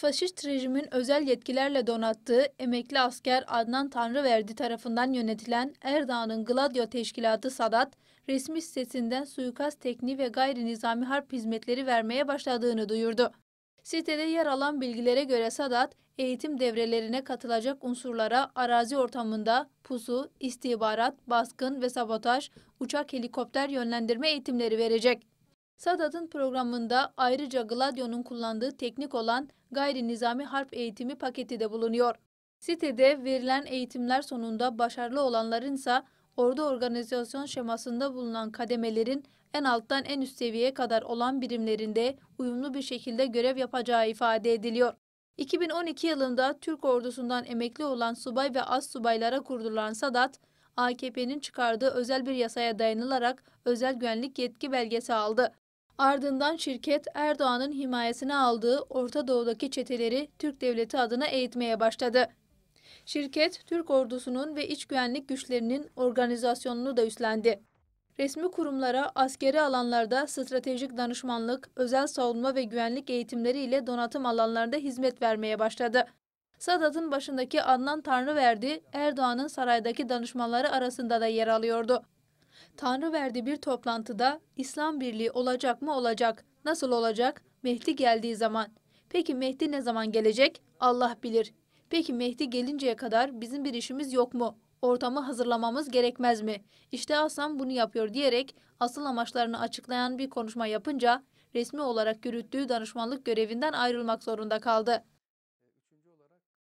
faşist rejimin özel yetkilerle donattığı emekli asker Adnan Tanrıverdi tarafından yönetilen Erdoğan'ın Gladio Teşkilatı Sadat, resmi sitesinden suikast tekniği ve gayri nizami harp hizmetleri vermeye başladığını duyurdu. Sitede yer alan bilgilere göre Sadat, eğitim devrelerine katılacak unsurlara arazi ortamında pusu, istihbarat, baskın ve sabotaj, uçak helikopter yönlendirme eğitimleri verecek. Sadat'ın programında ayrıca Gladio'nun kullandığı teknik olan gayri nizami harp eğitimi paketi de bulunuyor. Sitede verilen eğitimler sonunda başarılı olanların ise ordu organizasyon şemasında bulunan kademelerin en alttan en üst seviyeye kadar olan birimlerinde uyumlu bir şekilde görev yapacağı ifade ediliyor. 2012 yılında Türk ordusundan emekli olan subay ve az subaylara kurdurulan Sadat, AKP'nin çıkardığı özel bir yasaya dayanılarak özel güvenlik yetki belgesi aldı. Ardından şirket Erdoğan'ın himayesine aldığı Orta Doğu'daki çeteleri Türk devleti adına eğitmeye başladı. Şirket Türk ordusunun ve iç güvenlik güçlerinin organizasyonunu da üstlendi. Resmi kurumlara askeri alanlarda stratejik danışmanlık, özel savunma ve güvenlik eğitimleri ile donatım alanlarında hizmet vermeye başladı. Sadat'ın başındaki Adnan Tanrıverdi, Erdoğan'ın saraydaki danışmanları arasında da yer alıyordu. Tanrı verdiği bir toplantıda İslam birliği olacak mı olacak? Nasıl olacak? Mehdi geldiği zaman. Peki Mehdi ne zaman gelecek? Allah bilir. Peki Mehdi gelinceye kadar bizim bir işimiz yok mu? Ortamı hazırlamamız gerekmez mi? İşte Hasan bunu yapıyor diyerek asıl amaçlarını açıklayan bir konuşma yapınca resmi olarak yürüttüğü danışmanlık görevinden ayrılmak zorunda kaldı.